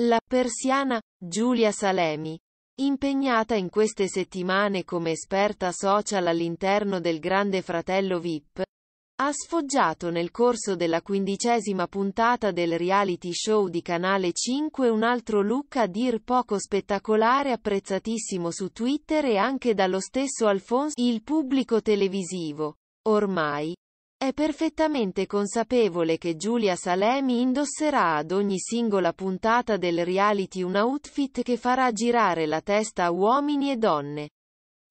La persiana, Giulia Salemi, impegnata in queste settimane come esperta social all'interno del Grande Fratello VIP, ha sfoggiato nel corso della quindicesima puntata del reality show di Canale 5 un altro look a dir poco spettacolare apprezzatissimo su Twitter e anche dallo stesso Alphonse, il pubblico televisivo. Ormai, è perfettamente consapevole che Giulia Salemi indosserà ad ogni singola puntata del reality un outfit che farà girare la testa a uomini e donne.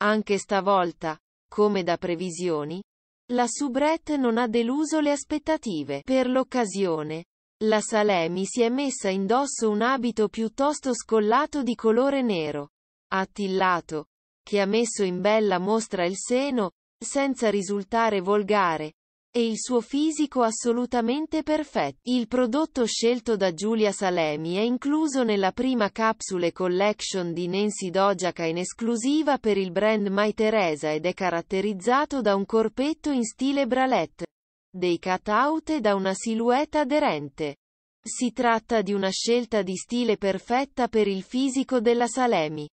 Anche stavolta, come da previsioni, la soubrette non ha deluso le aspettative. Per l'occasione, la Salemi si è messa indosso un abito piuttosto scollato di colore nero, attillato, che ha messo in bella mostra il seno, senza risultare volgare, e il suo fisico assolutamente perfetto. Il prodotto scelto da Giulia Salemi è incluso nella prima capsule collection di Nancy Dojaka in esclusiva per il brand My Teresa ed è caratterizzato da un corpetto in stile bralette, dei cut-out e da una silhouette aderente. Si tratta di una scelta di stile perfetta per il fisico della Salemi.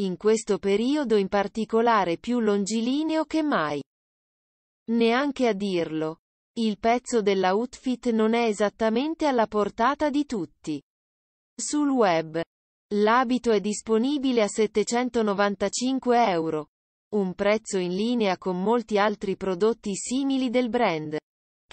In questo periodo in particolare più longilineo che mai. Neanche a dirlo. Il pezzo dell'outfit non è esattamente alla portata di tutti. Sul web. L'abito è disponibile a 795 euro. Un prezzo in linea con molti altri prodotti simili del brand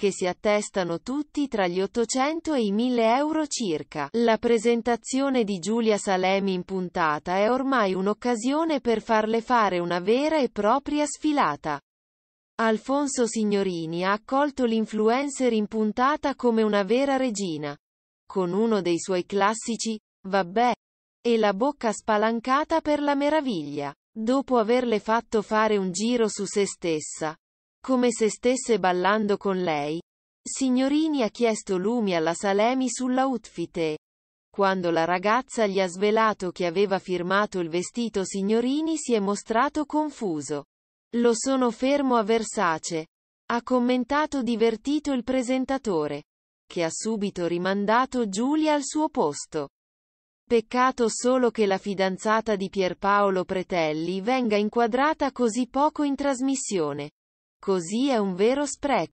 che si attestano tutti tra gli 800 e i 1000 euro circa. La presentazione di Giulia Salemi in puntata è ormai un'occasione per farle fare una vera e propria sfilata. Alfonso Signorini ha accolto l'influencer in puntata come una vera regina. Con uno dei suoi classici, vabbè, e la bocca spalancata per la meraviglia, dopo averle fatto fare un giro su se stessa, come se stesse ballando con lei. Signorini ha chiesto lumi alla Salemi sull'outfit e, quando la ragazza gli ha svelato che aveva firmato il vestito Signorini si è mostrato confuso. Lo sono fermo a Versace. Ha commentato divertito il presentatore, che ha subito rimandato Giulia al suo posto. Peccato solo che la fidanzata di Pierpaolo Pretelli venga inquadrata così poco in trasmissione. Così è un vero spreco.